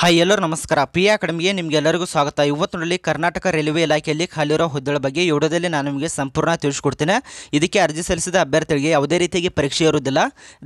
hi ಎಲ್ಲರೂ ನಮಸ್ಕಾರ P ಅಕಾಡೆಮಿಗೆ ಎಲ್ಲರಿಗೂ ಸ್ವಾಗತ ಇವತ್ತು ಕರ್ನಾಟಕ ರೈಲ್ವೆ ಇಲಾಖೆಯಲ್ಲಿ ಖಾಲಿರೋ ಹುದ್ದೆಗಳ ಬಗ್ಗೆ ಯೋಡೋದಲ್ಲಿ ನಾನು ನಿಮಗೆ ಸಂಪೂರ್ಣ ತಿಳಿಸ್ಕೊಡ್ತೇನೆ ಇದಕ್ಕೆ ಅರ್ಜಿ ಸಲ್ಲಿಸಿದ ಅಭ್ಯರ್ಥಿಗಳಿಗೆ ಯಾವುದೇ ರೀತಿಯಾಗಿ ಪರೀಕ್ಷೆ ಇರುವುದಿಲ್ಲ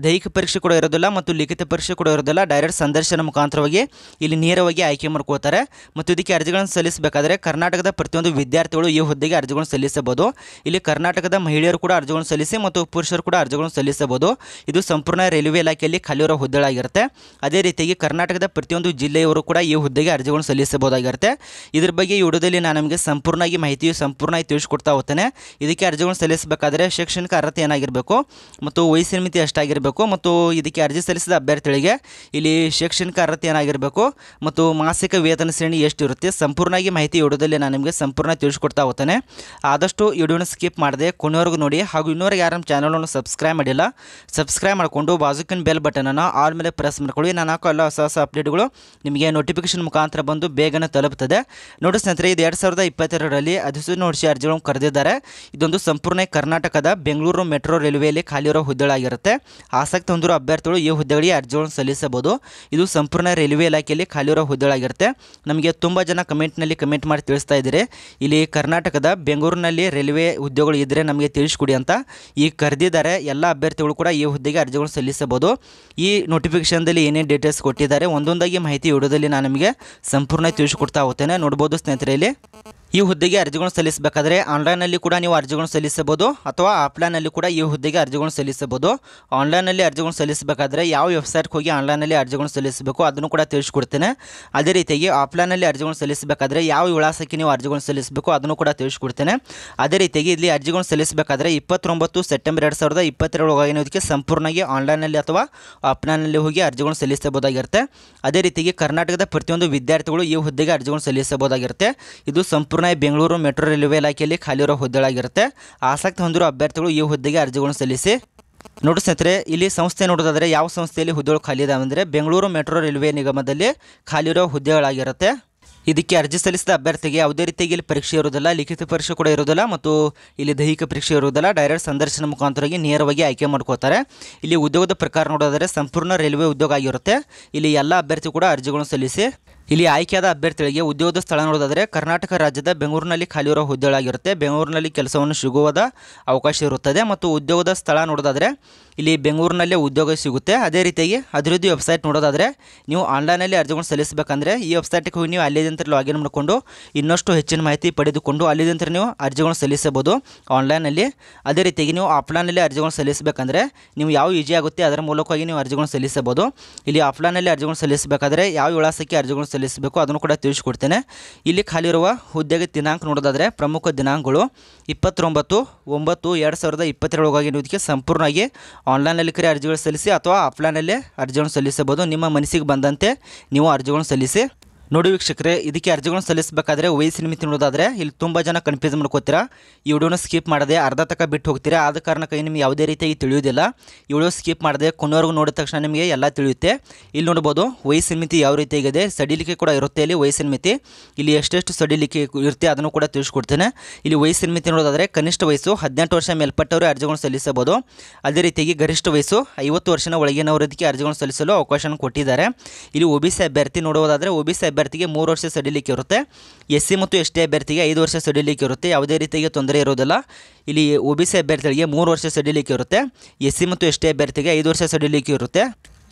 ದೈಹಿಕ ಪರೀಕ್ಷೆ ಕೂಡ ಇರೋದಿಲ್ಲ ಮತ್ತು ಲಿಖಿತ ಪರೀಕ್ಷೆ ಕೂಡ ಇರೋದಿಲ್ಲ ಡೈರೆಕ್ಟ್ ಸಂದರ್ಶನ ಮುಖಾಂತರವಾಗಿ ಇಲ್ಲಿ ನೇರವಾಗಿ ಆಯ್ಕೆ ಮಾಡ್ಕೋತಾರೆ ಮತ್ತು ಇದಕ್ಕೆ ಅರ್ಜಿಗಳನ್ನು ಸಲ್ಲಿಸಬೇಕಾದ್ರೆ ಕರ್ನಾಟಕದ ಪ್ರತಿಯೊಂದು ವಿದ್ಯಾರ್ಥಿಗಳು ಈ ಹುದ್ದೆಗೆ ಅರ್ಜಿಗಳನ್ನು ಸಲ್ಲಿಸಬಹುದು ಇಲ್ಲಿ ಕರ್ನಾಟಕದ ಮಹಿಳೆಯರು ಕೂಡ ಅರ್ಜಿಗಳನ್ನು ಸಲ್ಲಿಸಿ ಮತ್ತು ಪುರುಷರು ಕೂಡ ಅರ್ಜಿಗಳನ್ನು ಸಲ್ಲಿಸಬಹುದು ಇದು ಸಂಪೂರ್ಣ ರೈಲ್ವೆ ಇಲಾಖೆಯಲ್ಲಿ ಖಾಲಿರೋ ಹುದ್ದೆಗಳಾಗಿರುತ್ತೆ ಅದೇ ರೀತಿಯಾಗಿ ಕರ್ನಾಟಕದ ಪ್ರತಿಯೊಂದು ಜಿಲ್ಲೆ ಇವರು ಕೂಡ ಈ ಹುದ್ದೆಗೆ ಅರ್ಜಿಗಳನ್ನು ಸಲ್ಲಿಸಬಹುದಾಗಿರುತ್ತೆ ಇದ್ರ ಬಗ್ಗೆ ಈ ವಿಡಿಯೋದಲ್ಲಿ ನಾನು ನಿಮಗೆ ಸಂಪೂರ್ಣವಾಗಿ ಮಾಹಿತಿಯು ಸಂಪೂರ್ಣವಾಗಿ ತಿಳಿಸ್ಕೊಡ್ತಾ ಹೋಗ್ತೇನೆ ಇದಕ್ಕೆ ಅರ್ಜಿಗಳನ್ನು ಸಲ್ಲಿಸಬೇಕಾದ್ರೆ ಶೈಕ್ಷಣಿಕ ಅರ್ಹತೆ ಏನಾಗಿರಬೇಕು ಮತ್ತು ವಯಸ್ಸಿನ ಮಿತಿ ಎಷ್ಟಾಗಿರಬೇಕು ಮತ್ತು ಇದಕ್ಕೆ ಅರ್ಜಿ ಸಲ್ಲಿಸಿದ ಅಭ್ಯರ್ಥಿಗಳಿಗೆ ಇಲ್ಲಿ ಶೈಕ್ಷಣಿಕ ಅರ್ಹತೆ ಏನಾಗಿರಬೇಕು ಮತ್ತು ಮಾಸಿಕ ವೇತನ ಶ್ರೇಣಿ ಎಷ್ಟಿರುತ್ತೆ ಸಂಪೂರ್ಣವಾಗಿ ಮಾಹಿತಿ ವಿಡಿಯೋದಲ್ಲಿ ನಾನು ನಿಮಗೆ ಸಂಪೂರ್ಣ ತಿಳಿಸ್ಕೊಡ್ತಾ ಹೋಗ್ತೇನೆ ಆದಷ್ಟು ವಿಡಿಯೋನ ಸ್ಕಿಪ್ ಮಾಡದೆ ಕೊನೆಯವರೆಗೂ ನೋಡಿ ಹಾಗೂ ಇನ್ನೂರು ಯಾರು ನಮ್ಮ ಚಾನಲನ್ನು ಸಬ್ಸ್ಕ್ರೈಬ್ ಮಾಡಿಲ್ಲ ಸಬ್ಸ್ಕ್ರೈಬ್ ಮಾಡಿಕೊಂಡು ಬಾಜುಕಿನ ಬೆಲ್ ಬಟನನ್ನು ಆಲ್ ಮೇಲೆ ಪ್ರೆಸ್ ಮಾಡ್ಕೊಳ್ಳಿ ನಾನು ಹಾಕೋ ಎಲ್ಲ ಹೊಸ ಹೊಸ ಅಪ್ಡೇಟ್ಗಳು ನಿಮಗೆ ನೋಟಿಫಿಕೇಶನ್ ಮುಖಾಂತರ ಬಂದು ಬೇಗನೆ ತಲುಪುತ್ತದೆ ನೋಡಿ ಸ್ನೇಹಿತರೆ ಇದು ಎರಡು ಸಾವಿರದ ಇಪ್ಪತ್ತೆರಡರಲ್ಲಿ ಅಧಿಸೂಚನೆ ನೋಡಿಸಿ ಅರ್ಜಿಗಳನ್ನು ಕರೆದಿದ್ದಾರೆ ಇದೊಂದು ಸಂಪೂರ್ಣ ಕರ್ನಾಟಕದ ಬೆಂಗಳೂರು ಮೆಟ್ರೋ ರೈಲ್ವೆಯಲ್ಲಿ ಖಾಲಿರೋ ಹುದ್ದೆಗಳಾಗಿರುತ್ತೆ ಆಸಕ್ತಿ ಹೊಂದಿರುವ ಅಭ್ಯರ್ಥಿಗಳು ಈ ಹುದ್ದೆಗಳಿಗೆ ಅರ್ಜಿಗಳನ್ನು ಸಲ್ಲಿಸಬಹುದು ಇದು ಸಂಪೂರ್ಣ ರೈಲ್ವೆ ಇಲಾಖೆಯಲ್ಲಿ ಖಾಲಿ ಖಾಲಿರೋ ಹುದ್ದೆಗಳಾಗಿರುತ್ತೆ ನಮಗೆ ತುಂಬ ಜನ ಕಮೆಂಟ್ನಲ್ಲಿ ಕಮೆಂಟ್ ಮಾಡಿ ತಿಳಿಸ್ತಾ ಇದ್ದೀರಿ ಇಲ್ಲಿ ಕರ್ನಾಟಕದ ಬೆಂಗಳೂರಿನಲ್ಲಿ ರೈಲ್ವೆ ಹುದ್ದೆಗಳು ಇದ್ದರೆ ನಮಗೆ ತಿಳಿಸ್ಕೊಡಿ ಅಂತ ಈ ಕರೆದಿದ್ದಾರೆ ಎಲ್ಲ ಅಭ್ಯರ್ಥಿಗಳು ಕೂಡ ಈ ಹುದ್ದೆಗೆ ಅರ್ಜಿಗಳನ್ನು ಸಲ್ಲಿಸಬಹುದು ಈ ನೋಟಿಫಿಕೇಶನ್ದಲ್ಲಿ ಏನೇನು ಡೀಟೇಲ್ಸ್ ಕೊಟ್ಟಿದ್ದಾರೆ ಒಂದೊಂದಾಗಿ ಮಾಹಿತಿ ವಿಡಿಯೋದಲ್ಲಿ ನಾನು ನಿಮಗೆ ಸಂಪೂರ್ಣ ತಿಳಿಸಿಕೊಡ್ತಾ ಹೋಗ್ತೇನೆ ನೋಡ್ಬೋದು ಸ್ನೇಹಿತರೆ ಇಲ್ಲಿ ಈ ಹುದ್ದೆಗೆ ಅರ್ಜಿಗಳನ್ನು ಸಲ್ಲಿಸಬೇಕಾದ್ರೆ ಆನ್ಲೈನಲ್ಲಿ ಕೂಡ ನೀವು ಅರ್ಜಿಗಳನ್ನು ಸಲ್ಲಿಸಬಹುದು ಅಥವಾ ಆಫ್ಲೈನಲ್ಲಿ ಕೂಡ ಈ ಹುದ್ದೆಗೆ ಅರ್ಜಿಗಳನ್ನು ಸಲ್ಲಿಸಬಹುದು ಆನ್ಲೈನಲ್ಲಿ ಅರ್ಜಿಗಳನ್ನು ಸಲ್ಲಿಸಬೇಕಾದ್ರೆ ಯಾವ ವೆಬ್ಸೈಟ್ಗೆ ಹೋಗಿ ಆನ್ಲೈನಲ್ಲಿ ಅರ್ಜಿಗಳನ್ನು ಸಲ್ಲಿಸಬೇಕು ಅದನ್ನು ಕೂಡ ತಿಳಿಸ್ಕೊಡ್ತೇನೆ ಅದೇ ರೀತಿಯಾಗಿ ಆಫ್ಲೈನಲ್ಲಿ ಅರ್ಜಿಗಳನ್ನು ಸಲ್ಲಿಸಬೇಕಾದ್ರೆ ಯಾವ ವಿಳಾಸಕ್ಕೆ ನೀವು ಅರ್ಜಿಗಳನ್ನು ಸಲ್ಲಿಸಬೇಕು ಅದನ್ನು ಕೂಡ ತಿಳಿಸ್ಕೊಡ್ತೇನೆ ಅದೇ ರೀತಿಯಾಗಿ ಇಲ್ಲಿ ಅರ್ಜಿಗಳನ್ನು ಸಲ್ಲಿಸಬೇಕಾದ್ರೆ ಇಪ್ಪತ್ತೊಂಬತ್ತು ಸೆಪ್ಟೆಂಬರ್ ಎರಡು ಸಾವಿರದ ಇಪ್ಪತ್ತೆರಡೊಳಗಾಗಿ ನೀವು ಸಂಪೂರ್ಣವಾಗಿ ಆನ್ಲೈನಲ್ಲಿ ಅಥವಾ ಆಫ್ಲೈನಲ್ಲಿ ಹೋಗಿ ಅರ್ಜಿಗಳನ್ನು ಸಲ್ಲಿಸಬಹುದಾಗಿರುತ್ತೆ ಅದೇ ರೀತಿಯಾಗಿ ಕರ್ನಾಟಕದ ಪ್ರತಿಯೊಂದು ವಿದ್ಯಾರ್ಥಿಗಳು ಈ ಹುದ್ದೆಗೆ ಅರ್ಜಿಗಳನ್ನು ಸಲ್ಲಿಸಬಹುದಾಗಿರುತ್ತೆ ಇದು ಸಂಪೂರ್ಣ ಬೆಂಗಳೂರು ಮೆಟ್ರೋ ರೈಲ್ವೆ ಇಲಾಖೆಯಲ್ಲಿ ಇರೋ ಹುದ್ದೆಗಳಾಗಿರುತ್ತೆ ಆಸಕ್ತಿ ಹೊಂದಿರುವ ಅಭ್ಯರ್ಥಿಗಳು ಈ ಹುದ್ದೆಗೆ ಅರ್ಜಿಗಳನ್ನು ಸಲ್ಲಿಸಿ ನೋಡಿ ಸ್ನೇಹಿತರೆ ಇಲ್ಲಿ ಸಂಸ್ಥೆ ನೋಡೋದಾದರೆ ಯಾವ ಸಂಸ್ಥೆಯಲ್ಲಿ ಹುದ್ದೆಗಳು ಖಾಲಿ ಇದಾವೆ ಅಂದರೆ ಬೆಂಗಳೂರು ಮೆಟ್ರೋ ರೈಲ್ವೆ ನಿಗಮದಲ್ಲಿ ಖಾಲಿ ಇರೋ ಹುದ್ದೆಗಳಾಗಿರುತ್ತೆ ಇದಕ್ಕೆ ಅರ್ಜಿ ಸಲ್ಲಿಸಿದ ಅಭ್ಯರ್ಥಿಗೆ ಯಾವುದೇ ರೀತಿಯಾಗಿ ಇಲ್ಲಿ ಪರೀಕ್ಷೆ ಇರುವುದಿಲ್ಲ ಲಿಖಿತ ಪರೀಕ್ಷೆ ಕೂಡ ಇರುವುದಿಲ್ಲ ಮತ್ತು ಇಲ್ಲಿ ದೈಹಿಕ ಪರೀಕ್ಷೆ ಇರುವುದಿಲ್ಲ ಡೈರೆಕ್ಟ್ ಸಂದರ್ಶನ ಮುಖಾಂತರವಾಗಿ ನೇರವಾಗಿ ಆಯ್ಕೆ ಮಾಡ್ಕೋತಾರೆ ಇಲ್ಲಿ ಉದ್ಯೋಗದ ಪ್ರಕಾರ ನೋಡೋದಾದರೆ ಸಂಪೂರ್ಣ ರೈಲ್ವೆ ಉದ್ಯೋಗ ಆಗಿರುತ್ತೆ ಇಲ್ಲಿ ಎಲ್ಲ ಅಭ್ಯರ್ಥಿ ಕೂಡ ಅರ್ಜಿಗಳನ್ನು ಸಲ್ಲಿಸಿ ಇಲ್ಲಿ ಆಯ್ಕೆಯಾದ ಅಭ್ಯರ್ಥಿಗಳಿಗೆ ಉದ್ಯೋಗದ ಸ್ಥಳ ನೋಡೋದಾದರೆ ಕರ್ನಾಟಕ ರಾಜ್ಯದ ಬೆಂಗಳೂರಿನಲ್ಲಿ ಖಾಲಿ ಖಾಲಿಯಿರೋ ಹುದ್ದೆಗಳಾಗಿರುತ್ತೆ ಬೆಂಗಳೂರಿನಲ್ಲಿ ಕೆಲಸವನ್ನು ಸಿಗುವುದ ಅವಕಾಶ ಇರುತ್ತದೆ ಮತ್ತು ಉದ್ಯೋಗದ ಸ್ಥಳ ನೋಡೋದಾದರೆ ಇಲ್ಲಿ ಬೆಂಗಳೂರಿನಲ್ಲೇ ಉದ್ಯೋಗ ಸಿಗುತ್ತೆ ಅದೇ ರೀತಿಯಾಗಿ ಅಭಿವೃದ್ಧಿ ವೆಬ್ಸೈಟ್ ನೋಡೋದಾದರೆ ನೀವು ಆನ್ಲೈನಲ್ಲಿ ಅರ್ಜಿಗಳು ಸಲ್ಲಿಸಬೇಕಂದ್ರೆ ಈ ವೆಬ್ಸೈಟಿಗೆ ಹೋಗಿ ನೀವು ಅಲ್ಲಿಂದ ಲಾಗಿನ್ ಮಾಡಿಕೊಂಡು ಇನ್ನಷ್ಟು ಹೆಚ್ಚಿನ ಮಾಹಿತಿ ಪಡೆದುಕೊಂಡು ಅಲ್ಲಿಂದ ನೀವು ಅರ್ಜಿಗಳು ಸಲ್ಲಿಸಬಹುದು ಆನ್ಲೈನಲ್ಲಿ ಅದೇ ರೀತಿಯಾಗಿ ನೀವು ಆಫ್ಲೈನಲ್ಲಿ ಅರ್ಜಿಗಳು ಸಲ್ಲಿಸಬೇಕಂದ್ರೆ ನೀವು ಯಾವ ಈಜಿ ಆಗುತ್ತೆ ಅದರ ಮೂಲಕವಾಗಿ ನೀವು ಅರ್ಜಿಗಳು ಸಲ್ಲಿಸಬಹುದು ಇಲ್ಲಿ ಆಫ್ಲೈನಲ್ಲಿ ಅರ್ಜಿಗಳು ಸಲ್ಲಿಸಬೇಕಾದ್ರೆ ಯಾವ ವಿಳಾಸಕ್ಕೆ ಅರ್ಜಿಗಳನ್ನು ಸಲ್ಲಿಸಬೇಕು ಅದನ್ನು ಕೂಡ ತಿಳಿಸ್ಕೊಡ್ತೇನೆ ಇಲ್ಲಿ ಖಾಲಿರುವ ಹುದ್ದೆಗೆ ದಿನಾಂಕ ನೋಡೋದಾದರೆ ಪ್ರಮುಖ ದಿನಾಂಕಗಳು ಇಪ್ಪತ್ತೊಂಬತ್ತು ಒಂಬತ್ತು ಎರಡು ಸಾವಿರದ ಹೋಗಿ ನೋದಕ್ಕೆ ಸಂಪೂರ್ಣವಾಗಿ ಆನ್ಲೈನಲ್ಲಿ ಕರೆ ಅರ್ಜಿಗಳು ಸಲ್ಲಿಸಿ ಅಥವಾ ಆಫ್ಲೈನಲ್ಲೇ ಅರ್ಜಿಗಳನ್ನು ಸಲ್ಲಿಸಬಹುದು ನಿಮ್ಮ ಮನಸ್ಸಿಗೆ ಬಂದಂತೆ ನೀವು ಅರ್ಜಿಗಳನ್ನು ಸಲ್ಲಿಸಿ ನೋಡಿ ವೀಕ್ಷಕರೇ ಇದಕ್ಕೆ ಅರ್ಜಿಗಳನ್ನು ಸಲ್ಲಿಸಬೇಕಾದ್ರೆ ವಯಸ್ಸಿನ ಮಿತಿ ನೋಡೋದಾದರೆ ಇಲ್ಲಿ ತುಂಬ ಜನ ಕನ್ಫ್ಯೂಸ್ ಮಾಡ್ಕೋತೀರಾ ಈ ವಿಡಿಯೋನ ಸ್ಕಿಪ್ ಮಾಡದೆ ಅರ್ಧ ತಕ ಬಿಟ್ಟು ಹೋಗ್ತೀರಾ ಆದ ಕಾರಣಕ್ಕಾಗಿ ನಿಮ್ಗೆ ಯಾವುದೇ ರೀತಿಯಾಗಿ ತಿಳಿಯೋದಿಲ್ಲ ಈ ವಿಡಿಯೋ ಸ್ಕಿಪ್ ಮಾಡದೆ ಕೊನೆವರೆಗೂ ನೋಡಿದ ತಕ್ಷಣ ನಿಮಗೆ ಎಲ್ಲ ತಿಳಿಯುತ್ತೆ ಇಲ್ಲಿ ನೋಡ್ಬೋದು ವಯಸ್ಸಿನ ಮಿತಿ ಯಾವ ರೀತಿಯಾಗಿದೆ ಸಡಿಲಿಕೆ ಕೂಡ ಇರುತ್ತೆ ಇಲ್ಲಿ ವಯಸ್ಸಿನ ಮಿತಿ ಇಲ್ಲಿ ಎಷ್ಟೆಷ್ಟು ಸಡಿಲಿಕೆ ಇರುತ್ತೆ ಅದನ್ನು ಕೂಡ ತಿಳಿಸ್ಕೊಡ್ತೇನೆ ಇಲ್ಲಿ ವಯಸ್ಸಿನ ಮಿತಿ ನೋಡೋದಾದರೆ ಕನಿಷ್ಠ ವಯಸ್ಸು ಹದಿನೆಂಟು ವರ್ಷ ಮೇಲ್ಪಟ್ಟವರು ಅರ್ಜಿಗಳನ್ನು ಸಲ್ಲಿಸಬಹುದು ಅದೇ ರೀತಿಯಾಗಿ ಗರಿಷ್ಠ ವಯಸ್ಸು ಐವತ್ತು ವರ್ಷದ ಒಳಗಿನವರದಕ್ಕೆ ಅರ್ಜಿಗಳನ್ನು ಸಲ್ಲಿಸಲು ಅವಕಾಶವನ್ನು ಕೊಟ್ಟಿದ್ದಾರೆ ಇಲ್ಲಿ ಒ ಅಭ್ಯರ್ಥಿ ನೋಡುವುದಾದರೆ ಒ ಅಭ್ಯರ್ಥಿ ಅಭ್ಯರ್ಥಿಗೆ ಮೂರು ವರ್ಷ ಸಡಿಲಿಕ್ಕೆ ಇರುತ್ತೆ ಎಸ್ ಸಿ ಮತ್ತು ಎಸ್ ಟಿ ಅಭ್ಯರ್ಥಿಗೆ ಐದು ವರ್ಷ ಸಡಿಲಿಕ್ಕೆ ಇರುತ್ತೆ ಯಾವುದೇ ರೀತಿಗೆ ತೊಂದರೆ ಇರೋದಿಲ್ಲ ಇಲ್ಲಿ ಒ ಬಿ ಸಿ ಅಭ್ಯರ್ಥಿಗಳಿಗೆ ಮೂರು ವರ್ಷ ಸಡಿಲಿಕ್ಕೆ ಇರುತ್ತೆ ಎಸ್ ಸಿ ಮತ್ತು ಎಸ್ ಟಿ ಅಭ್ಯರ್ಥಿಗೆ ಐದು ವರ್ಷ ಸಡಿಲಿಕ್ಕೆ ಇರುತ್ತೆ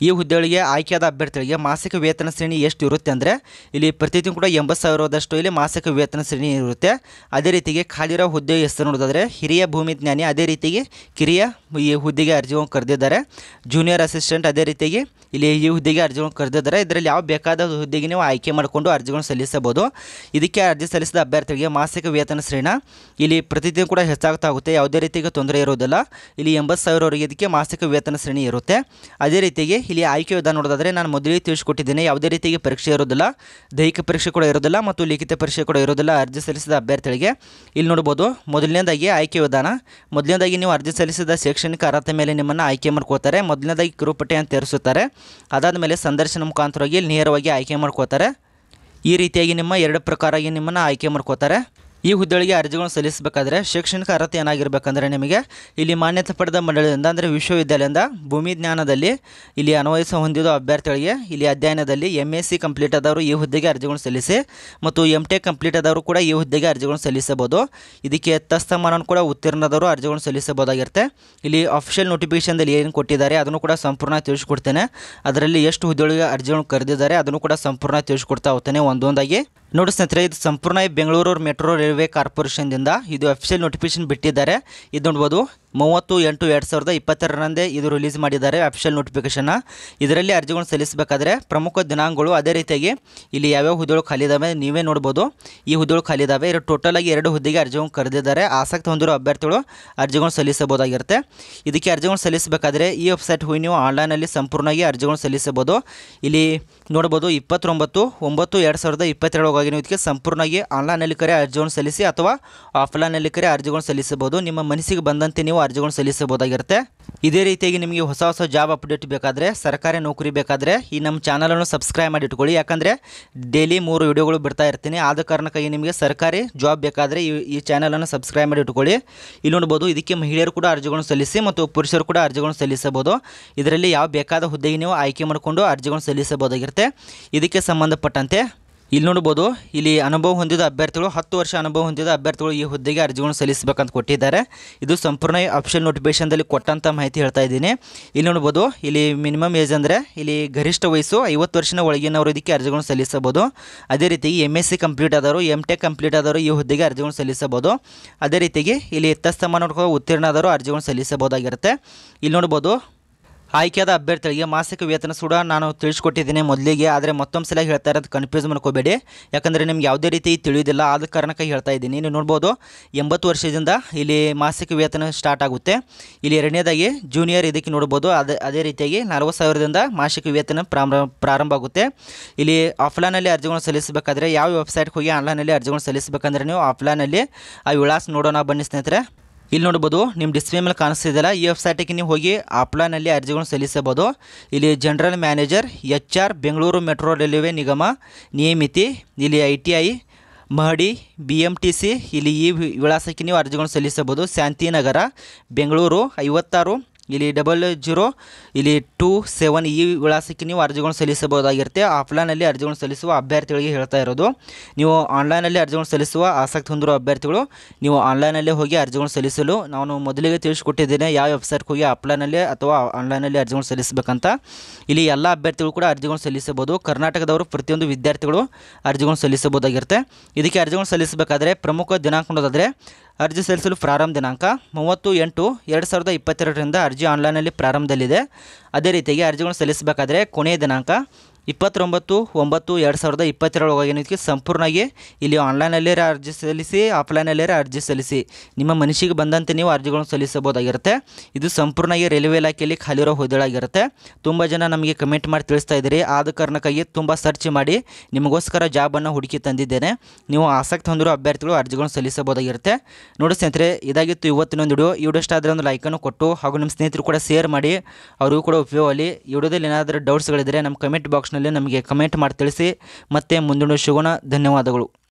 ಈ ಹುದ್ದೆಗಳಿಗೆ ಆಯ್ಕೆಯಾದ ಅಭ್ಯರ್ಥಿಗಳಿಗೆ ಮಾಸಿಕ ವೇತನ ಶ್ರೇಣಿ ಎಷ್ಟು ಇರುತ್ತೆ ಅಂದರೆ ಇಲ್ಲಿ ಪ್ರತಿ ತಿಂಗಳು ಕೂಡ ಎಂಬತ್ತು ಸಾವಿರದಷ್ಟು ಇಲ್ಲಿ ಮಾಸಿಕ ವೇತನ ಶ್ರೇಣಿ ಇರುತ್ತೆ ಅದೇ ರೀತಿಗೆ ಖಾಲಿರೋ ಹುದ್ದೆ ಹೆಸರು ನೋಡೋದಾದರೆ ಹಿರಿಯ ಭೂಮಿ ಜ್ಞಾನಿ ಅದೇ ರೀತಿಗೆ ಕಿರಿಯ ಈ ಹುದ್ದೆಗೆ ಅರ್ಜಿ ಕರೆದಿದ್ದಾರೆ ಜೂನಿಯರ್ ಅಸಿಸ್ಟೆಂಟ್ ಅದೇ ರೀತಿಗೆ ಇಲ್ಲಿ ಈ ಹುದ್ದೆಗೆ ಅರ್ಜಿಗಳನ್ನು ಕರೆದಿದ್ದಾರೆ ಇದರಲ್ಲಿ ಯಾವ ಬೇಕಾದ ಹುದ್ದೆಗೆ ನೀವು ಆಯ್ಕೆ ಮಾಡಿಕೊಂಡು ಅರ್ಜಿಗಳನ್ನು ಸಲ್ಲಿಸಬಹುದು ಇದಕ್ಕೆ ಅರ್ಜಿ ಸಲ್ಲಿಸಿದ ಅಭ್ಯರ್ಥಿಗಳಿಗೆ ಮಾಸಿಕ ವೇತನ ಶ್ರೇಣ ಇಲ್ಲಿ ಪ್ರತಿದಿನ ಕೂಡ ಹೆಚ್ಚಾಗ್ತಾ ಆಗುತ್ತೆ ಯಾವುದೇ ರೀತಿಗೆ ತೊಂದರೆ ಇರೋದಿಲ್ಲ ಇಲ್ಲಿ ಎಂಬತ್ತು ಸಾವಿರವರೆಗೆ ಇದಕ್ಕೆ ಮಾಸಿಕ ವೇತನ ಶ್ರೇಣಿ ಇರುತ್ತೆ ಅದೇ ರೀತಿಗೆ ಇಲ್ಲಿ ಆಯ್ಕೆ ವಿಧಾನ ನೋಡೋದಾದರೆ ನಾನು ಮೊದಲೇ ತಿಳಿಸ್ಕೊಟ್ಟಿದ್ದೇನೆ ಯಾವುದೇ ರೀತಿಗೆ ಪರೀಕ್ಷೆ ಇರೋದಿಲ್ಲ ದೈಹಿಕ ಪರೀಕ್ಷೆ ಕೂಡ ಇರೋದಿಲ್ಲ ಮತ್ತು ಲಿಖಿತ ಪರೀಕ್ಷೆ ಕೂಡ ಇರೋದಿಲ್ಲ ಅರ್ಜಿ ಸಲ್ಲಿಸಿದ ಅಭ್ಯರ್ಥಿಗಳಿಗೆ ಇಲ್ಲಿ ನೋಡ್ಬೋದು ಮೊದಲನೇದಾಗಿ ಆಯ್ಕೆ ವಿಧಾನ ಮೊದಲನೇದಾಗಿ ನೀವು ಅರ್ಜಿ ಸಲ್ಲಿಸಿದ ಶೈಕ್ಷಣಿಕ ಅರ್ಹತೆ ಮೇಲೆ ನಿಮ್ಮನ್ನು ಆಯ್ಕೆ ಮಾಡ್ಕೋತಾರೆ ಮೊದಲನೇದಾಗಿ ಅಂತ ತೇರಿಸುತ್ತಾರೆ ಅದಾದ ಮೇಲೆ ಸಂದರ್ಶನ ಮುಖಾಂತರವಾಗಿ ನೇರವಾಗಿ ಆಯ್ಕೆ ಮಾಡ್ಕೋತಾರೆ ಈ ರೀತಿಯಾಗಿ ನಿಮ್ಮ ಎರಡು ಪ್ರಕಾರವಾಗಿ ನಿಮ್ಮನ್ನು ಆಯ್ಕೆ ಮಾಡ್ಕೋತಾರೆ ಈ ಹುದ್ದೆಗಳಿಗೆ ಅರ್ಜಿಗಳನ್ನು ಸಲ್ಲಿಸಬೇಕಾದ್ರೆ ಶೈಕ್ಷಣಿಕ ಅರ್ಹತೆ ಏನಾಗಿರಬೇಕಂದ್ರೆ ನಿಮಗೆ ಇಲ್ಲಿ ಮಾನ್ಯತೆ ಪಡೆದ ಮಂಡಳಿಯಿಂದ ಅಂದರೆ ವಿಶ್ವವಿದ್ಯಾಲಯದಿಂದ ಭೂಮಿ ಜ್ಞಾನದಲ್ಲಿ ಇಲ್ಲಿ ಅನ್ವಯಿಸ ಹೊಂದಿದ ಅಭ್ಯರ್ಥಿಗಳಿಗೆ ಇಲ್ಲಿ ಅಧ್ಯಯನದಲ್ಲಿ ಎಮ್ ಎಸ್ ಸಿ ಕಂಪ್ಲೀಟ್ ಆದವರು ಈ ಹುದ್ದೆಗೆ ಅರ್ಜಿಗಳನ್ನು ಸಲ್ಲಿಸಿ ಮತ್ತು ಎಮ್ ಟೆಕ್ ಕಂಪ್ಲೀಟ್ ಆದವರು ಕೂಡ ಈ ಹುದ್ದೆಗೆ ಅರ್ಜಿಗಳನ್ನು ಸಲ್ಲಿಸಬಹುದು ಇದಕ್ಕೆ ತಸ್ತಮಾನವನ್ನು ಕೂಡ ಉತ್ತೀರ್ಣದವರು ಅರ್ಜಿಗಳನ್ನು ಸಲ್ಲಿಸಬಹುದಾಗಿರುತ್ತೆ ಇಲ್ಲಿ ಅಫಿಷಿಯಲ್ ನೋಟಿಫಿಕೇಷನ್ದಲ್ಲಿ ಏನು ಕೊಟ್ಟಿದ್ದಾರೆ ಅದನ್ನು ಕೂಡ ಸಂಪೂರ್ಣ ತಿಳಿಸ್ಕೊಡ್ತೇನೆ ಅದರಲ್ಲಿ ಎಷ್ಟು ಹುದ್ದೆಗಳಿಗೆ ಅರ್ಜಿಗಳನ್ನು ಕರೆದಿದ್ದಾರೆ ಅದನ್ನು ಕೂಡ ಸಂಪೂರ್ಣ ತಿಳಿಸ್ಕೊಡ್ತಾ ಹೋಗ್ತೇನೆ ಒಂದೊಂದಾಗಿ ನೋಡಿ ಸ್ನೇಹಿತರೆ ಇದು ಸಂಪೂರ್ಣ ಬೆಂಗಳೂರು ಮೆಟ್ರೋ ರೈಲ್ವೆ ಕಾರ್ಪೊರೇಷನ್ದಿಂದ ಇದು ಅಫಿಷಿಯಲ್ ನೋಟಿಫಿಕೇಶನ್ ಬಿಟ್ಟಿದ್ದಾರೆ ಇದು ನೋಡ್ಬೋದು ಮೂವತ್ತು ಎಂಟು ಎರಡು ಸಾವಿರದ ಇಪ್ಪತ್ತೆರಡರಂದೇ ಇದು ರಿಲೀಸ್ ಮಾಡಿದ್ದಾರೆ ಅಫಿಷಿಯಲ್ ನೋಟಿಫಿಕೇಶನ್ ಇದರಲ್ಲಿ ಅರ್ಜಿಗಳು ಸಲ್ಲಿಸಬೇಕಾದ್ರೆ ಪ್ರಮುಖ ದಿನಾಂಕಗಳು ಅದೇ ರೀತಿಯಾಗಿ ಇಲ್ಲಿ ಯಾವ್ಯಾವ ಹುದ್ದೆಗಳು ಖಾಲಿ ನೀವೇ ನೋಡ್ಬೋದು ಈ ಹುದ್ದೆಗಳು ಖಾಲಿ ಇದ್ದಾವೆ ಟೋಟಲ್ ಆಗಿ ಎರಡು ಹುದ್ದೆಗೆ ಅರ್ಜಿಗಳನ್ನು ಕರೆದಿದ್ದಾರೆ ಆಸಕ್ತಿ ಹೊಂದಿರೋ ಅಭ್ಯರ್ಥಿಗಳು ಅರ್ಜಿಗಳನ್ನು ಸಲ್ಲಿಸಬಹುದಾಗಿರುತ್ತೆ ಇದಕ್ಕೆ ಅರ್ಜಿಗಳನ್ನು ಸಲ್ಲಿಸಬೇಕಾದ್ರೆ ಈ ವೆಬ್ಸೈಟ್ ಹೋಗಿ ನೀವು ಆನ್ಲೈನಲ್ಲಿ ಸಂಪೂರ್ಣವಾಗಿ ಅರ್ಜಿಗಳನ್ನು ಸಲ್ಲಿಸಬಹುದು ಇಲ್ಲಿ ನೋಡ್ಬೋದು ಇಪ್ಪತ್ತೊಂಬತ್ತು ಒಂಬತ್ತು ಎರಡು ಸಾವಿರದ ಇಪ್ಪತ್ತೆರಡು ನೇರವಾಗಿ ನೀವು ಇದಕ್ಕೆ ಸಂಪೂರ್ಣವಾಗಿ ಆನ್ಲೈನಲ್ಲಿ ಕರೆ ಅರ್ಜಿಗಳನ್ನು ಸಲ್ಲಿಸಿ ಅಥವಾ ಆಫ್ಲೈನಲ್ಲಿ ಕರೆ ಅರ್ಜಿಗಳನ್ನು ಸಲ್ಲಿಸಬಹುದು ನಿಮ್ಮ ಮನಸ್ಸಿಗೆ ಬಂದಂತೆ ನೀವು ಅರ್ಜಿಗಳನ್ನು ಸಲ್ಲಿಸಬಹುದಾಗಿರುತ್ತೆ ಇದೇ ರೀತಿಯಾಗಿ ನಿಮಗೆ ಹೊಸ ಹೊಸ ಜಾಬ್ ಅಪ್ಡೇಟ್ ಬೇಕಾದರೆ ಸರ್ಕಾರಿ ನೌಕರಿ ಬೇಕಾದರೆ ಈ ನಮ್ಮ ಚಾನಲನ್ನು ಸಬ್ಸ್ಕ್ರೈಬ್ ಮಾಡಿ ಇಟ್ಕೊಳ್ಳಿ ಯಾಕಂದರೆ ಡೈಲಿ ಮೂರು ವಿಡಿಯೋಗಳು ಬಿಡ್ತಾ ಇರ್ತೀನಿ ಆದ ಕಾರಣಕ್ಕಾಗಿ ನಿಮಗೆ ಸರ್ಕಾರಿ ಜಾಬ್ ಬೇಕಾದರೆ ಈ ಈ ಚಾನಲನ್ನು ಸಬ್ಸ್ಕ್ರೈಬ್ ಮಾಡಿ ಇಟ್ಕೊಳ್ಳಿ ಇಲ್ಲಿ ನೋಡ್ಬೋದು ಇದಕ್ಕೆ ಮಹಿಳೆಯರು ಕೂಡ ಅರ್ಜಿಗಳನ್ನು ಸಲ್ಲಿಸಿ ಮತ್ತು ಪುರುಷರು ಕೂಡ ಅರ್ಜಿಗಳನ್ನು ಸಲ್ಲಿಸಬಹುದು ಇದರಲ್ಲಿ ಯಾವ ಬೇಕಾದ ಹುದ್ದೆಗೆ ನೀವು ಆಯ್ಕೆ ಮಾಡಿಕೊಂಡು ಅರ್ಜಿಗಳನ್ನು ಸಲ್ಲಿಸಬಹುದಾಗಿರುತ್ತೆ ಇದಕ್ಕೆ ಸಂಬಂಧಪಟ್ಟಂತೆ ಇಲ್ಲಿ ನೋಡ್ಬೋದು ಇಲ್ಲಿ ಅನುಭವ ಹೊಂದಿದ ಅಭ್ಯರ್ಥಿಗಳು ಹತ್ತು ವರ್ಷ ಅನುಭವ ಹೊಂದಿದ ಅಭ್ಯರ್ಥಿಗಳು ಈ ಹುದ್ದೆಗೆ ಅರ್ಜಿಗಳನ್ನು ಸಲ್ಲಿಸಬೇಕಂತ ಕೊಟ್ಟಿದ್ದಾರೆ ಇದು ಸಂಪೂರ್ಣ ಆಪ್ಷನ್ ನೋಟಿಫಿಕೇಶನ್ದಲ್ಲಿ ಕೊಟ್ಟಂಥ ಮಾಹಿತಿ ಹೇಳ್ತಾ ಇದ್ದೀನಿ ಇಲ್ಲಿ ನೋಡ್ಬೋದು ಇಲ್ಲಿ ಮಿನಿಮಮ್ ಏಜ್ ಅಂದರೆ ಇಲ್ಲಿ ಗರಿಷ್ಠ ವಯಸ್ಸು ಐವತ್ತು ವರ್ಷನ ಒಳಗಿನವರು ಇದಕ್ಕೆ ಅರ್ಜಿಗಳನ್ನು ಸಲ್ಲಿಸಬಹುದು ಅದೇ ರೀತಿಗೆ ಎಮ್ ಎಸ್ ಸಿ ಕಂಪ್ಲೀಟ್ ಆದವರು ಎಮ್ ಟೆಕ್ ಕಂಪ್ಲೀಟ್ ಆದವರು ಈ ಹುದ್ದೆಗೆ ಅರ್ಜಿಗಳನ್ನು ಸಲ್ಲಿಸಬಹುದು ಅದೇ ರೀತಿಗೆ ಇಲ್ಲಿ ತಸ್ತಮಾನ ಉತ್ತೀರ್ಣ ಆದರೂ ಅರ್ಜಿಗಳನ್ನು ಸಲ್ಲಿಸಬಹುದಾಗಿರುತ್ತೆ ಇಲ್ಲಿ ನೋಡ್ಬೋದು ಆಯ್ಕೆಯಾದ ಅಭ್ಯರ್ಥಿಗಳಿಗೆ ಮಾಸಿಕ ವೇತನ ಕೂಡ ನಾನು ತಿಳಿಸ್ಕೊಟ್ಟಿದ್ದೀನಿ ಮೊದಲಿಗೆ ಆದರೆ ಮತ್ತೊಂದು ಸಲ ಹೇಳ್ತಾ ಇರೋದು ಕನ್ಫ್ಯೂಸ್ ಮಾಡ್ಕೋಬೇಡಿ ಯಾಕಂದರೆ ನಿಮ್ಗೆ ಯಾವುದೇ ರೀತಿ ತಿಳಿಯೋದಿಲ್ಲ ಆದ ಕಾರಣಕ್ಕೆ ಹೇಳ್ತಾ ಇದ್ದೀನಿ ನೀವು ನೋಡ್ಬೋದು ಎಂಬತ್ತು ವರ್ಷದಿಂದ ಇಲ್ಲಿ ಮಾಸಿಕ ವೇತನ ಸ್ಟಾರ್ಟ್ ಆಗುತ್ತೆ ಇಲ್ಲಿ ಎರಡನೇದಾಗಿ ಜೂನಿಯರ್ ಇದಕ್ಕೆ ನೋಡ್ಬೋದು ಅದೇ ಅದೇ ರೀತಿಯಾಗಿ ನಲವತ್ತು ಸಾವಿರದಿಂದ ಮಾಸಿಕ ವೇತನ ಪ್ರಾರಂಭ ಪ್ರಾರಂಭ ಆಗುತ್ತೆ ಇಲ್ಲಿ ಆಫ್ಲೈನಲ್ಲಿ ಅರ್ಜಿಗಳನ್ನು ಸಲ್ಲಿಸಬೇಕಾದ್ರೆ ಯಾವ ವೆಬ್ಸೈಟ್ಗೆ ಹೋಗಿ ಆನ್ಲೈನಲ್ಲಿ ಅರ್ಜಿಗಳನ್ನು ಸಲ್ಲಿಸಬೇಕಂದ್ರೆ ನೀವು ಆಫ್ಲೈನಲ್ಲಿ ಆ ವಿಳಾಸ ನೋಡೋಣ ಬನ್ನಿ ಸ್ನೇಹಿತರೆ ಇಲ್ಲಿ ನೋಡ್ಬೋದು ನಿಮ್ಮ ಡಿಸ್ಪ್ಲೇ ಮೇಲೆ ಕಾಣಿಸ್ತಿದೆಯಲ್ಲ ಈ ವೆಬ್ಸೈಟಿಗೆ ನೀವು ಹೋಗಿ ಆಫ್ಲೈನಲ್ಲಿ ಅರ್ಜಿಗಳನ್ನು ಸಲ್ಲಿಸಬಹುದು ಇಲ್ಲಿ general manager H R Bengaluru metro railway ನಿಗಮ ನಿಯಮಿತಿ ಇಲ್ಲಿ ಐ ಟಿ ಐ ಮಹಡಿ ಬಿ ಎಮ್ ಟಿ ಸಿ ಇಲ್ಲಿ ಈ ವಿಳಾಸಕ್ಕೆ ನೀವು ಅರ್ಜಿಗಳನ್ನು ಸಲ್ಲಿಸಬಹುದು ಶಾಂತಿನಗರ ಬೆಂಗಳೂರು ಐವತ್ತಾರು ಇಲ್ಲಿ ಡಬಲ್ ಜೀರೋ ಇಲ್ಲಿ ಟೂ ಸೆವೆನ್ ಈ ವಿಳಾಸಕ್ಕೆ ನೀವು ಅರ್ಜಿಗಳನ್ನು ಸಲ್ಲಿಸಬಹುದಾಗಿರುತ್ತೆ ಆಫ್ಲೈನಲ್ಲಿ ಅರ್ಜಿಗಳನ್ನು ಸಲ್ಲಿಸುವ ಅಭ್ಯರ್ಥಿಗಳಿಗೆ ಹೇಳ್ತಾ ಇರೋದು ನೀವು ಆನ್ಲೈನಲ್ಲಿ ಅರ್ಜಿಗಳನ್ನು ಸಲ್ಲಿಸುವ ಆಸಕ್ತಿ ಹೊಂದಿರುವ ಅಭ್ಯರ್ಥಿಗಳು ನೀವು ಆನ್ಲೈನಲ್ಲೇ ಹೋಗಿ ಅರ್ಜಿಗಳನ್ನು ಸಲ್ಲಿಸಲು ನಾನು ಮೊದಲಿಗೆ ತಿಳಿಸಿಕೊಟ್ಟಿದ್ದೇನೆ ಯಾವ ವೆಬ್ಸೈಟ್ಗೆ ಹೋಗಿ ಆಫ್ಲೈನಲ್ಲಿ ಅಥವಾ ಆನ್ಲೈನಲ್ಲಿ ಅರ್ಜಿಗಳನ್ನು ಸಲ್ಲಿಸಬೇಕಂತ ಇಲ್ಲಿ ಎಲ್ಲ ಅಭ್ಯರ್ಥಿಗಳು ಕೂಡ ಅರ್ಜಿಗಳನ್ನು ಸಲ್ಲಿಸಬಹುದು ಕರ್ನಾಟಕದವರು ಪ್ರತಿಯೊಂದು ವಿದ್ಯಾರ್ಥಿಗಳು ಅರ್ಜಿಗಳನ್ನು ಸಲ್ಲಿಸಬಹುದಾಗಿರುತ್ತೆ ಇದಕ್ಕೆ ಅರ್ಜಿಗಳನ್ನು ಸಲ್ಲಿಸಬೇಕಾದ್ರೆ ಪ್ರಮುಖ ದಿನಾಂಕ ನೋಡೋದಾದರೆ ಅರ್ಜಿ ಸಲ್ಲಿಸಲು ಪ್ರಾರಂಭ ದಿನಾಂಕ ಮೂವತ್ತು ಎಂಟು ಎರಡು ಸಾವಿರದ ಇಪ್ಪತ್ತೆರಡರಿಂದ ಅರ್ಜಿ ಆನ್ಲೈನಲ್ಲಿ ಪ್ರಾರಂಭದಲ್ಲಿದೆ ಅದೇ ರೀತಿಯಾಗಿ ಅರ್ಜಿಗಳನ್ನು ಸಲ್ಲಿಸಬೇಕಾದ್ರೆ ಕೊನೆಯ ದಿನಾಂಕ ಇಪ್ಪತ್ತೊಂಬತ್ತು ಒಂಬತ್ತು ಎರಡು ಸಾವಿರದ ಇಪ್ಪತ್ತೆರಡು ಸಂಪೂರ್ಣವಾಗಿ ಇಲ್ಲಿ ಆನ್ಲೈನಲ್ಲೇ ಅರ್ಜಿ ಸಲ್ಲಿಸಿ ಆಫ್ಲೈನಲ್ಲೇ ಅರ್ಜಿ ಸಲ್ಲಿಸಿ ನಿಮ್ಮ ಮನಸ್ಸಿಗೆ ಬಂದಂತೆ ನೀವು ಅರ್ಜಿಗಳನ್ನು ಸಲ್ಲಿಸಬಹುದಾಗಿರುತ್ತೆ ಇದು ಸಂಪೂರ್ಣವಾಗಿ ರೈಲ್ವೆ ಇಲಾಖೆಯಲ್ಲಿ ಖಾಲಿರೋ ಹುದ್ದೆಗಳಾಗಿರುತ್ತೆ ತುಂಬ ಜನ ನಮಗೆ ಕಮೆಂಟ್ ಮಾಡಿ ತಿಳಿಸ್ತಾ ಇದ್ದೀರಿ ಆದ ಕಾರಣಕ್ಕಾಗಿ ತುಂಬ ಸರ್ಚ್ ಮಾಡಿ ನಿಮಗೋಸ್ಕರ ಜಾಬನ್ನು ಹುಡುಕಿ ತಂದಿದ್ದೇನೆ ನೀವು ಆಸಕ್ತಿ ಹೊಂದಿರೋ ಅಭ್ಯರ್ಥಿಗಳು ಅರ್ಜಿಗಳನ್ನು ಸಲ್ಲಿಸಬಹುದಾಗಿರುತ್ತೆ ನೋಡಿ ಸ್ನೇಹಿತರೆ ಇದಾಗಿತ್ತು ಒಂದು ವಿಡಿಯೋ ಈ ವಿಡಿಯೋ ಇಷ್ಟ ಆದರೆ ಒಂದು ಲೈಕನ್ನು ಕೊಟ್ಟು ಹಾಗೂ ನಿಮ್ಮ ಸ್ನೇಹಿತರು ಕೂಡ ಶೇರ್ ಮಾಡಿ ಅವರಿಗೂ ಕೂಡ ಉಪಯೋಗ ಅಲ್ಲಿ ವಿಡಿಯೋದಲ್ಲಿ ಏನಾದರೂ ಡೌಟ್ಸ್ಗಳಿದ್ದರೆ ನಮ್ಮ ಕಮೆಂಟ್ ಬಾಕ್ಸ್ನಲ್ಲಿ ಬಾಕ್ಸ್ನಲ್ಲಿ ನಮಗೆ ಕಮೆಂಟ್ ಮಾಡಿ ತಿಳಿಸಿ ಮತ್ತೆ ಮುಂದಿನ ಶುಗುಣ ಧನ್ಯವಾದಗಳು